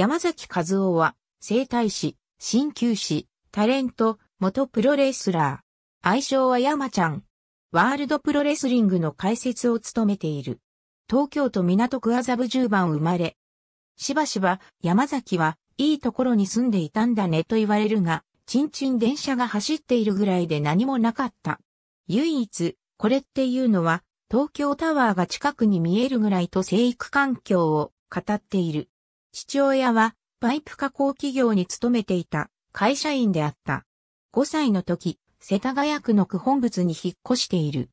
山崎和夫は、生体師、鍼灸師、タレント、元プロレスラー。愛称は山ちゃん。ワールドプロレスリングの解説を務めている。東京都港区麻布十番生まれ。しばしば山崎はいいところに住んでいたんだねと言われるが、ちんちん電車が走っているぐらいで何もなかった。唯一、これっていうのは東京タワーが近くに見えるぐらいと生育環境を語っている。父親はパイプ加工企業に勤めていた会社員であった。5歳の時、世田谷区の区本物に引っ越している。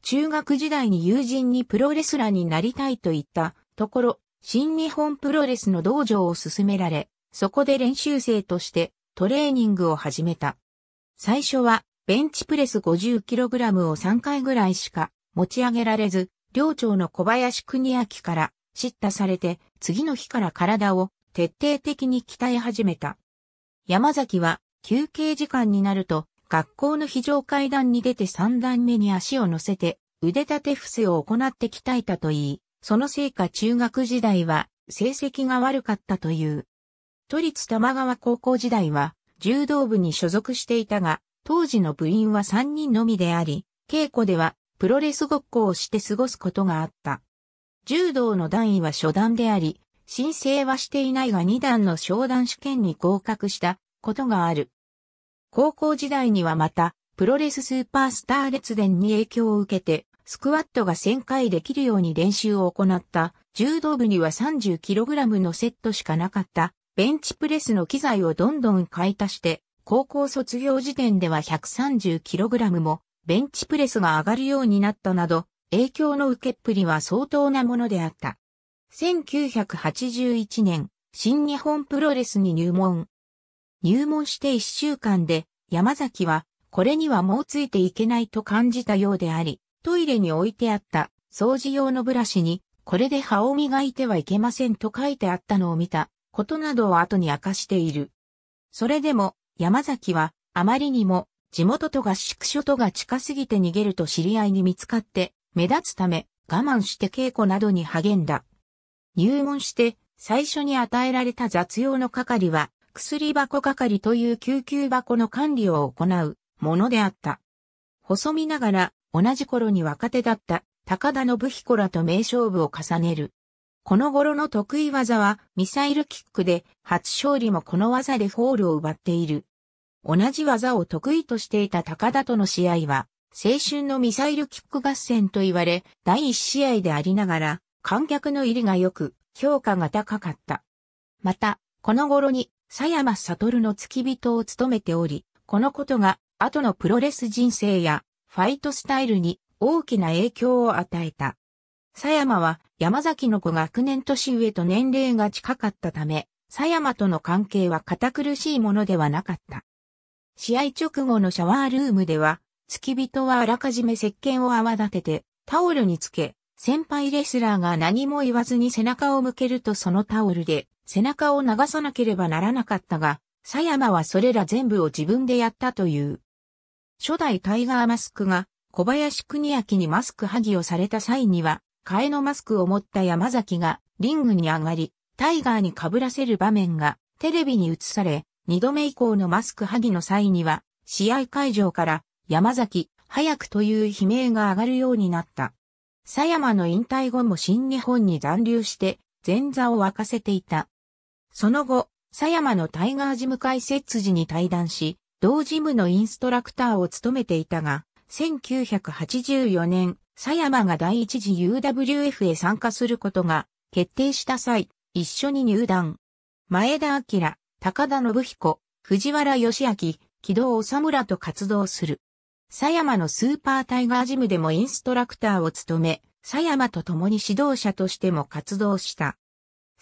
中学時代に友人にプロレスラーになりたいと言ったところ、新日本プロレスの道場を勧められ、そこで練習生としてトレーニングを始めた。最初はベンチプレス 50kg を3回ぐらいしか持ち上げられず、寮長の小林邦明から叱咤されて次の日から体を徹底的に鍛え始めた。山崎は休憩時間になると学校の非常階段に出て三段目に足を乗せて腕立て伏せを行って鍛えたといい、そのせいか中学時代は成績が悪かったという。都立玉川高校時代は柔道部に所属していたが、当時の部員は3人のみであり、稽古ではプロレスごっこをして過ごすことがあった。柔道の段位は初段であり、申請はしていないが2段の商談試験に合格したことがある。高校時代にはまた、プロレススーパースター列伝に影響を受けて、スクワットが1000回できるように練習を行った柔道部には 30kg のセットしかなかったベンチプレスの機材をどんどん買い足して、高校卒業時点では 130kg もベンチプレスが上がるようになったなど、影響の受けっぷりは相当なものであった。1981年、新日本プロレスに入門。入門して1週間で、山崎は、これにはもうついていけないと感じたようであり、トイレに置いてあった掃除用のブラシに、これで歯を磨いてはいけませんと書いてあったのを見たことなどを後に明かしている。それでも山崎はあまりにも地元と合宿所とが近すぎて逃げると知り合いに見つかって目立つため我慢して稽古などに励んだ。入門して最初に与えられた雑用の係は薬箱係という救急箱の管理を行うものであった。細身ながら同じ頃に若手だった高田信彦らと名勝負を重ねる。この頃の得意技はミサイルキックで初勝利もこの技でフォールを奪っている。同じ技を得意としていた高田との試合は青春のミサイルキック合戦と言われ、第一試合でありながら、観客の入りが良く、評価が高かった。また、この頃に、佐山悟の付き人を務めており、このことが、後のプロレス人生や、ファイトスタイルに大きな影響を与えた。佐山は、山崎の子学年年上と年齢が近かったため、佐山との関係は堅苦しいものではなかった。試合直後のシャワールームでは、付き人はあらかじめ石鹸を泡立てて、タオルにつけ、先輩レスラーが何も言わずに背中を向けるとそのタオルで背中を流さなければならなかったが、佐山はそれら全部を自分でやったという。初代タイガーマスクが小林国明にマスク剥ぎをされた際には、替えのマスクを持った山崎がリングに上がり、タイガーに被らせる場面がテレビに映され、二度目以降のマスク剥ぎの際には、試合会場から山崎、早くという悲鳴が上がるようになった。佐山の引退後も新日本に残留して、前座を沸かせていた。その後、佐山のタイガージム解説時に対談し、同ジムのインストラクターを務めていたが、1984年、佐山が第一次 UWF へ参加することが決定した際、一緒に入団。前田明、高田信彦、藤原義明、木戸治らと活動する。狭山のスーパータイガージムでもインストラクターを務め、狭山と共に指導者としても活動した。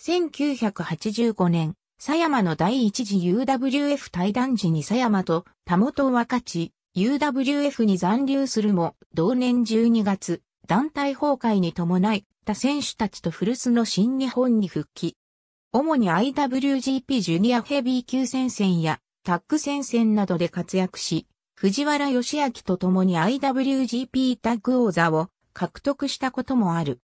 1985年、狭山の第一次 UWF 対談時に狭山と田本を分かち、UWF に残留するも、同年12月、団体崩壊に伴い、他選手たちと古巣の新日本に復帰。主に IWGP ジュニアヘビー級戦線やタッグ戦線などで活躍し、藤原義明と共に IWGP タッグ王座を獲得したこともある。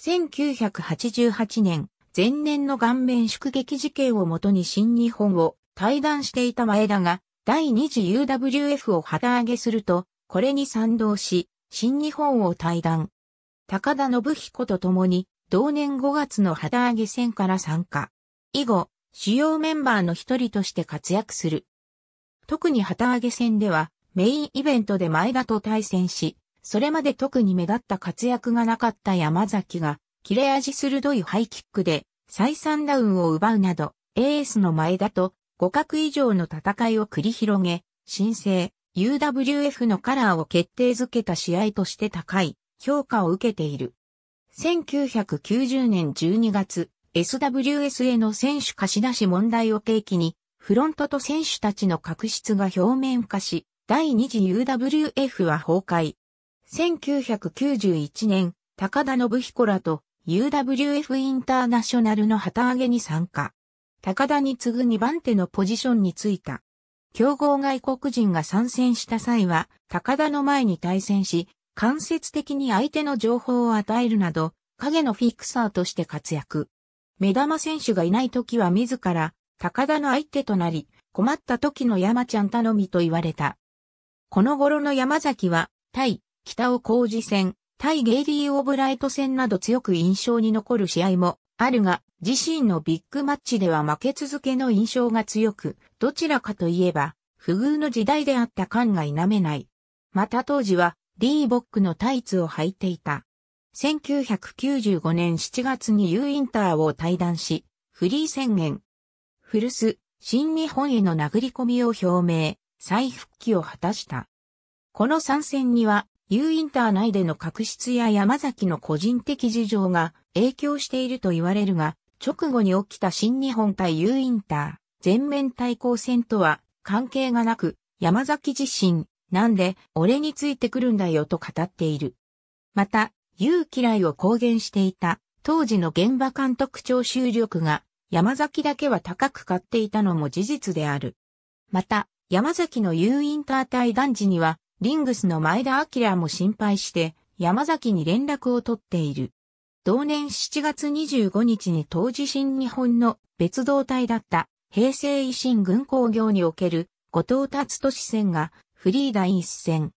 1988年、前年の顔面宿撃事件をもとに新日本を退団していた前田が、第2次 UWF を旗揚げすると、これに賛同し、新日本を退団。高田信彦と共に、同年5月の旗揚げ戦から参加。以後、主要メンバーの一人として活躍する。特に旗揚げ戦では、メインイベントで前田と対戦し、それまで特に目立った活躍がなかった山崎が、切れ味鋭いハイキックで、再三ダウンを奪うなど、エースの前田と互角以上の戦いを繰り広げ、新生 UWF のカラーを決定づけた試合として高い評価を受けている。1990年12月、s w s への選手貸し出し問題を契機に、フロントと選手たちの確執が表面化し、第二次 UWF は崩壊。1991年、高田信彦らと UWF インターナショナルの旗揚げに参加。高田に次ぐ2番手のポジションについた。競合外国人が参戦した際は、高田の前に対戦し、間接的に相手の情報を与えるなど、影のフィクサーとして活躍。目玉選手がいない時は自ら高田の相手となり、困った時の山ちゃん頼みと言われた。この頃の山崎は、対、北尾工事戦、対ゲイリー・オブライト戦など強く印象に残る試合もあるが、自身のビッグマッチでは負け続けの印象が強く、どちらかといえば、不遇の時代であった感が否めない。また当時は、リーボックのタイツを履いていた。1995年7月に U インターを退団し、フリー宣言、古巣、新日本への殴り込みを表明、再復帰を果たした。この参戦には、U インター内での確執や山崎の個人的事情が影響していると言われるが、直後に起きた新日本対 U インター、全面対抗戦とは関係がなく、山崎自身、なんで俺についてくるんだよと語っている。また、U 嫌いを公言していた、当時の現場監督長収力が山崎だけは高く買っていたのも事実である。また、山崎の U インター対団時には、リングスの前田明も心配して、山崎に連絡を取っている。同年7月25日に当時新日本の別動隊だった平成維新軍工業における後藤達都市戦がフリー第一戦。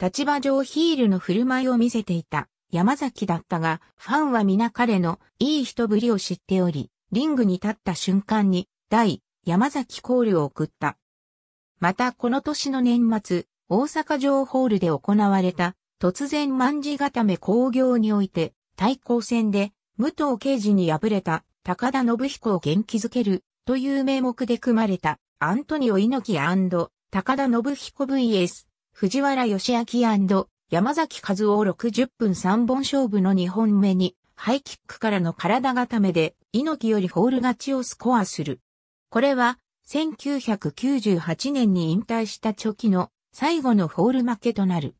立場上ヒールの振る舞いを見せていた山崎だったが、ファンは皆彼のいい人ぶりを知っており、リングに立った瞬間に、大、山崎コールを送った。またこの年の年末、大阪城ホールで行われた、突然万事固め工業において、対抗戦で、武藤刑事に敗れた高田信彦を元気づけるという名目で組まれたアントニオ猪木高田信彦 vs 藤原義明山崎和夫60分3本勝負の2本目にハイキックからの体固めで猪木よりホール勝ちをスコアする。これは、1998年に引退したチョキの最後のホール負けとなる。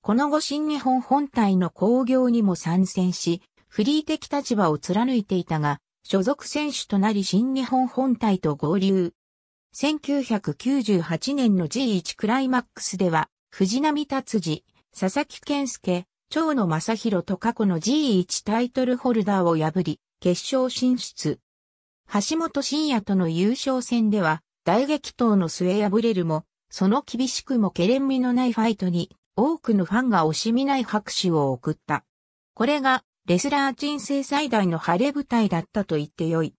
この後新日本本体の興行にも参戦し、フリー的立場を貫いていたが、所属選手となり新日本本体と合流。1998年の G1 クライマックスでは、藤波達治、佐々木健介、長野正宏と過去の G1 タイトルホルダーを破り、決勝進出。橋本真也との優勝戦では、大激闘の末敗れるも、その厳しくもけれんみのないファイトに、多くのファンが惜しみない拍手を送った。これが、レスラー人生最大の晴れ舞台だったと言ってよい。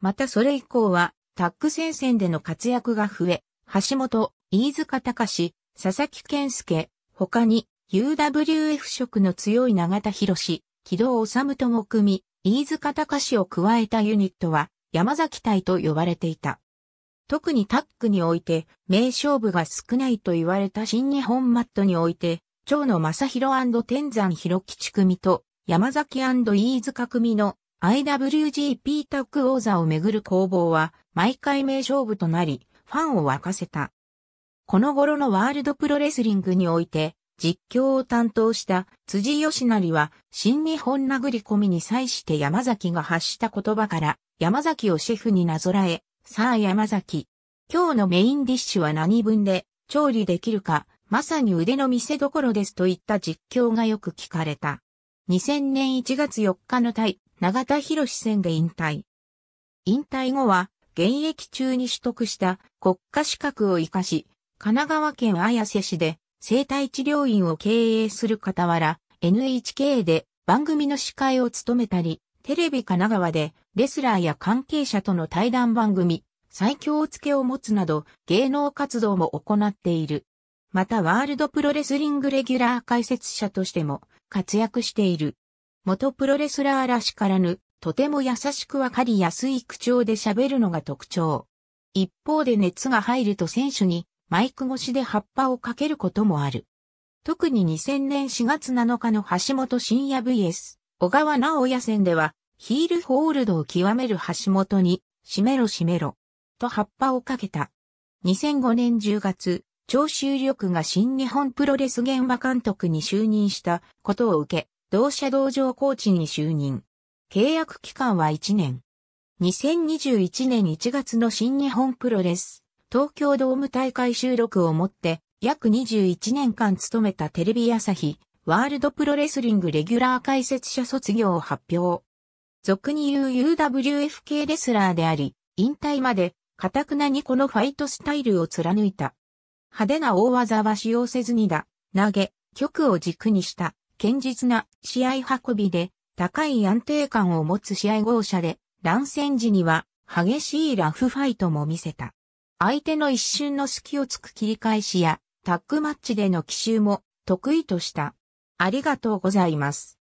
またそれ以降は、タッグ戦線での活躍が増え、橋本、飯塚隆、佐々木健介、他に、UWF 色の強い永田博士、木戸治とも組み、飯塚隆を加えたユニットは山崎隊と呼ばれていた。特にタックにおいて名勝負が少ないと言われた新日本マットにおいて、長野正宏天山広吉組と山崎飯塚組の IWGP タッグ王座をめぐる攻防は毎回名勝負となり、ファンを沸かせた。この頃のワールドプロレスリングにおいて、実況を担当した辻義成は新日本殴り込みに際して山崎が発した言葉から山崎をシェフになぞらえ、さあ山崎、今日のメインディッシュは何分で調理できるか、まさに腕の見せどころですといった実況がよく聞かれた。2000年1月4日の対長田博戦で引退。引退後は現役中に取得した国家資格を活かし、神奈川県綾瀬市で生体治療院を経営する傍ら、NHK で番組の司会を務めたり、テレビ神奈川でレスラーや関係者との対談番組、最強をつけを持つなど芸能活動も行っている。またワールドプロレスリングレギュラー解説者としても活躍している。元プロレスラーらしからぬ、とても優しくわかりやすい口調で喋るのが特徴。一方で熱が入ると選手にマイク越しで葉っぱをかけることもある。特に2000年4月7日の橋本深夜 VS 小川直也戦ではヒールホールドを極める橋本に、しめろしめろ、と葉っぱをかけた。2005年10月、長州力が新日本プロレス現場監督に就任したことを受け、同社同場コーチに就任。契約期間は1年。2021年1月の新日本プロレス。東京ドーム大会収録をもって約21年間務めたテレビ朝日、ワールドプロレスリングレギュラー解説者卒業を発表。俗に言う UWF 系レスラーであり、引退まで、かたくなにこのファイトスタイルを貫いた。派手な大技は使用せずにだ、投げ、曲を軸にした、堅実な試合運びで、高い安定感を持つ試合号車で、乱戦時には、激しいラフファイトも見せた。相手の一瞬の隙をつく切り返しや、タッグマッチでの奇襲も得意とした。ありがとうございます。